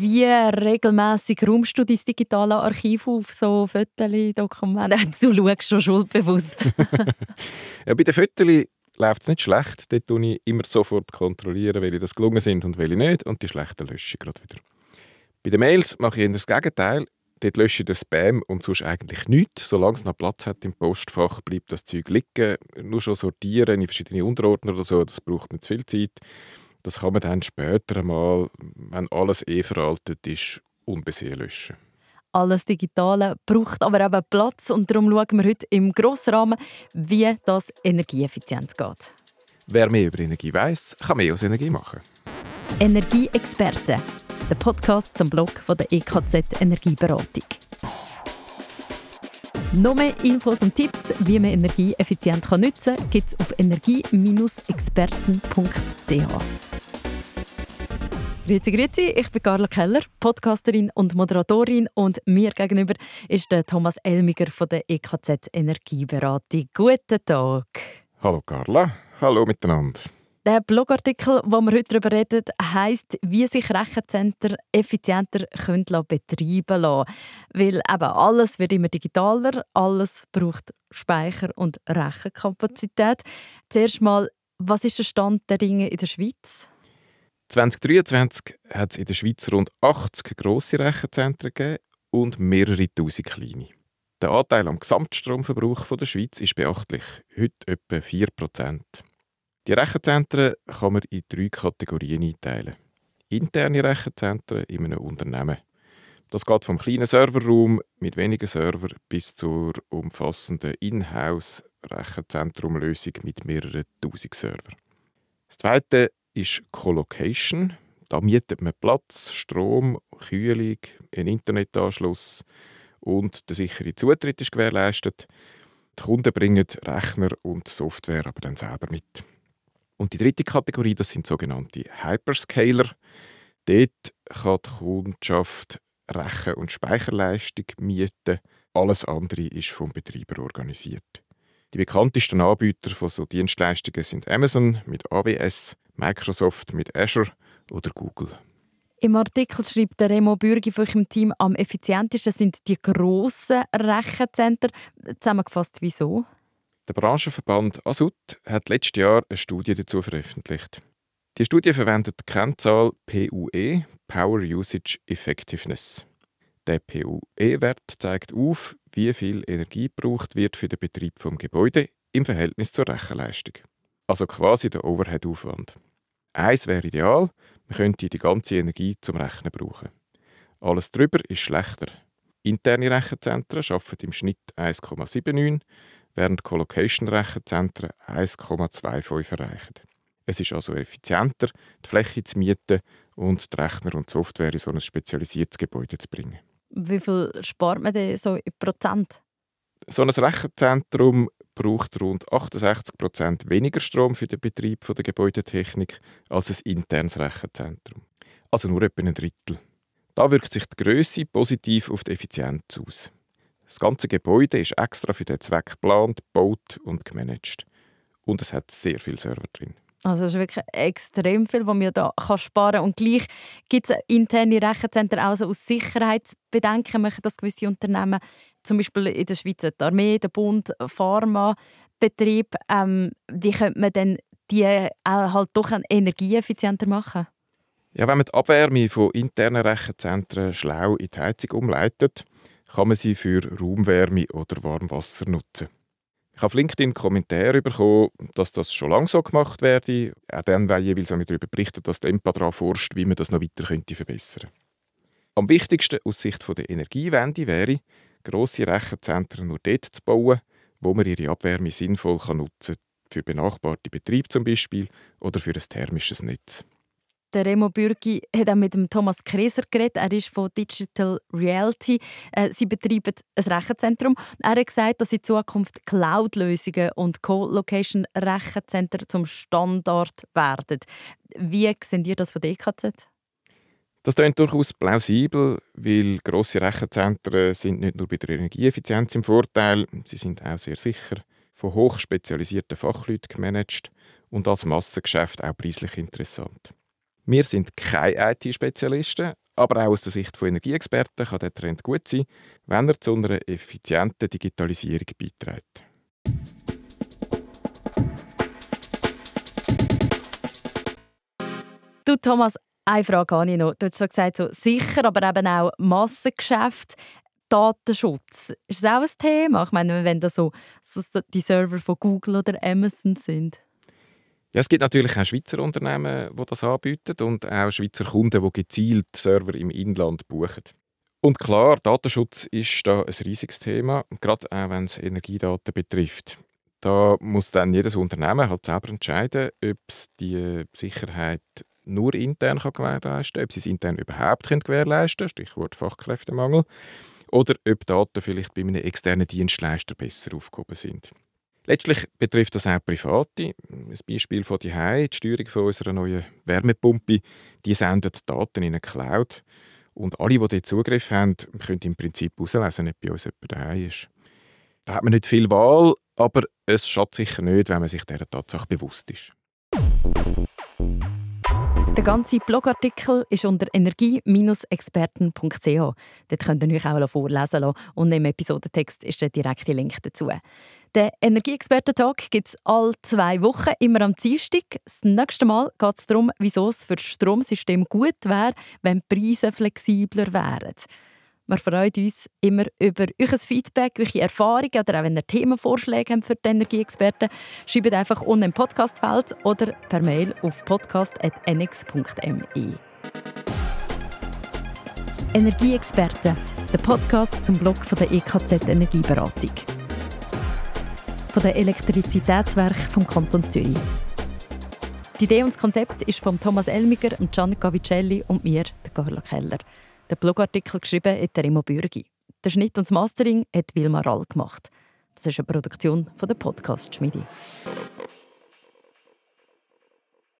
wie regelmäßig räumst du dein digitales Archiv auf so Fotos, Dokumente? Du schaust schon schuldbewusst. ja, bei den Fotos läuft es nicht schlecht. Dort kontrolliere ich immer sofort, kontrollieren, welche das gelungen sind und welche nicht. Und die schlechten lösche ich gerade wieder. Bei den Mails mache ich eher das Gegenteil. Dort lösche ich den Spam und sonst eigentlich nichts. Solange es noch Platz hat im Postfach, bleibt das Zeug liegen. Nur schon sortieren in verschiedene Unterordner oder so, das braucht mir zu viel Zeit. Das kann man dann später mal, wenn alles eh veraltet ist, unbesehen löschen. Alles Digitale braucht aber eben Platz und darum schauen wir heute im Grossrahmen, wie das energieeffizient geht. Wer mehr über Energie weiß, kann mehr aus Energie machen. Energieexperten, der Podcast zum Blog von der EKZ Energieberatung. Noch mehr Infos und Tipps, wie man Energie effizient nutzen kann, gibt es auf energie-experten.ch. Grüezi, grüezi, ich bin Carla Keller, Podcasterin und Moderatorin und mir gegenüber ist der Thomas Elmiger von der EKZ Energieberatung. Guten Tag. Hallo Carla, hallo miteinander. Der Blogartikel, wo wir heute darüber reden, heisst, wie sich Rechenzentren effizienter können betreiben lassen. Weil eben alles wird immer digitaler, alles braucht Speicher und Rechenkapazität. Zuerst mal, was ist der Stand der Dinge in der Schweiz? 2023 hat es in der Schweiz rund 80 grosse Rechenzentren gegeben und mehrere tausend kleine. Der Anteil am Gesamtstromverbrauch der Schweiz ist beachtlich, heute etwa 4%. Die Rechenzentren kann man in drei Kategorien einteilen. Interne Rechenzentren in einem Unternehmen. Das geht vom kleinen Serverraum mit wenigen Servern bis zur umfassenden Inhouse-Rechenzentrumlösung mit mehreren tausend Servern. Das zweite ist Colocation. Da mietet man Platz, Strom, Kühlung, einen Internetanschluss und der sichere Zutritt ist gewährleistet. Die Kunden bringen Rechner und Software aber dann selber mit. Und die dritte Kategorie, das sind sogenannte Hyperscaler. Dort kann die Kundschaft Rechen- und Speicherleistung mieten. Alles andere ist vom Betreiber organisiert. Die bekanntesten Anbieter von solchen Dienstleistungen sind Amazon mit AWS, Microsoft mit Azure oder Google. Im Artikel schreibt der Remo Bürgi von im Team, am effizientesten sind die grossen Rechenzentren. Zusammengefasst, wieso? Der Branchenverband ASUT hat letztes Jahr eine Studie dazu veröffentlicht. Die Studie verwendet die Kennzahl PUE, Power Usage Effectiveness. Der PUE-Wert zeigt auf, wie viel Energie gebraucht wird für den Betrieb des Gebäudes im Verhältnis zur Rechenleistung. Also quasi der Overhead-Aufwand. Eins wäre ideal, man könnte die ganze Energie zum Rechnen brauchen. Alles drüber ist schlechter. Interne Rechenzentren schaffen im Schnitt 1,79, während Colocation-Rechenzentren 1,25 erreichen. Es ist also effizienter, die Fläche zu mieten und die Rechner und Software in so ein spezialisiertes Gebäude zu bringen. Wie viel spart man denn so in Prozent? So ein Rechenzentrum braucht rund 68 Prozent weniger Strom für den Betrieb der Gebäudetechnik als ein internes Rechenzentrum. Also nur etwa ein Drittel. Da wirkt sich die Größe positiv auf die Effizienz aus. Das ganze Gebäude ist extra für den Zweck geplant, gebaut und gemanagt. Und es hat sehr viele Server drin. Also es ist wirklich extrem viel, was man da sparen kann. Und gleich gibt es interne Rechenzentren auch also aus Sicherheitsbedenken, machen das gewisse Unternehmen, zum Beispiel in der Schweiz die Armee, der Bund, Pharmabetrieb. Ähm, wie könnte man denn die äh, halt doch energieeffizienter machen? Ja, wenn man die Abwärme von internen Rechenzentren schlau in die Heizung umleitet, kann man sie für Raumwärme oder Warmwasser nutzen. Ich habe auf LinkedIn Kommentare bekommen, dass das schon lange so gemacht werde. Auch dann wäre jeweils, wenn wir darüber berichtet, dass der EMPA daran forscht, wie man das noch weiter könnte verbessern Am wichtigsten aus Sicht der Energiewende wäre, grosse Rechenzentren nur dort zu bauen, wo man ihre Abwärme sinnvoll nutzen kann, für benachbarte Betriebe zum Beispiel oder für ein thermisches Netz. Der Remo Bürgi hat auch mit dem Thomas Kreser geredet. Er ist von Digital Reality. Äh, sie betreiben ein Rechenzentrum. Er hat gesagt, dass in Zukunft Cloud-Lösungen und Co-Location-Rechenzentren zum Standard werden. Wie sehen ihr das von DKZ? Das klingt durchaus plausibel, weil grosse Rechenzentren sind nicht nur bei der Energieeffizienz im Vorteil, sie sind auch sehr sicher, von hochspezialisierten Fachleuten gemanagt und als Massengeschäft auch preislich interessant. Wir sind keine IT-Spezialisten, aber auch aus der Sicht von Energieexperten kann der Trend gut sein, wenn er zu einer effizienten Digitalisierung beiträgt. Du Thomas, eine Frage habe ich noch. Du hast schon gesagt, so sicher, aber eben auch Massengeschäft. Datenschutz, ist das auch ein Thema? Ich meine, wenn das so, so die Server von Google oder Amazon sind. Ja, es gibt natürlich auch Schweizer Unternehmen, die das anbieten und auch Schweizer Kunden, die gezielt Server im Inland buchen. Und klar, Datenschutz ist da ein riesiges Thema, gerade auch wenn es Energiedaten betrifft. Da muss dann jedes Unternehmen halt selber entscheiden, ob es die Sicherheit nur intern kann gewährleisten kann, ob sie es intern überhaupt gewährleisten können, Stichwort Fachkräftemangel, oder ob Daten vielleicht bei einem externen Dienstleister besser aufgehoben sind. Letztlich betrifft das auch Private. Ein Beispiel von die die Steuerung von unserer neuen Wärmepumpe, die sendet Daten in eine Cloud. Und alle, die dort Zugriff haben, können im Prinzip auslesen, ob bei uns jemand daheim ist. Da hat man nicht viel Wahl, aber es schadet sicher nicht, wenn man sich dieser Tatsache bewusst ist. Der ganze Blogartikel ist unter energie-experten.ch. Dort könnt ihr euch auch vorlesen lassen. Und im Episodentext ist der direkte Link dazu. Den Energieexperten-Tag gibt es alle zwei Wochen, immer am Dienstag. Das nächste Mal geht es darum, wieso es für das Stromsystem gut wäre, wenn die Preise flexibler wären. Wir freuen uns immer über euer Feedback, eure Erfahrungen oder auch wenn ihr Themenvorschläge habt für die Energieexperten. Schreibt einfach unten im Podcastfeld oder per Mail auf podcast.nx.me. Energieexperten, der Podcast zum Blog der EKZ Energieberatung von den Elektrizitätswerken vom Kanton Zürich. Die Idee und das Konzept ist von Thomas Elmiger, Gianni Vicelli und mir, Carla Keller. Der Blogartikel geschrieben hat der Remo Bürgi. Der Schnitt und das Mastering hat Wilma Rall gemacht. Das ist eine Produktion von der Podcast Schmiede.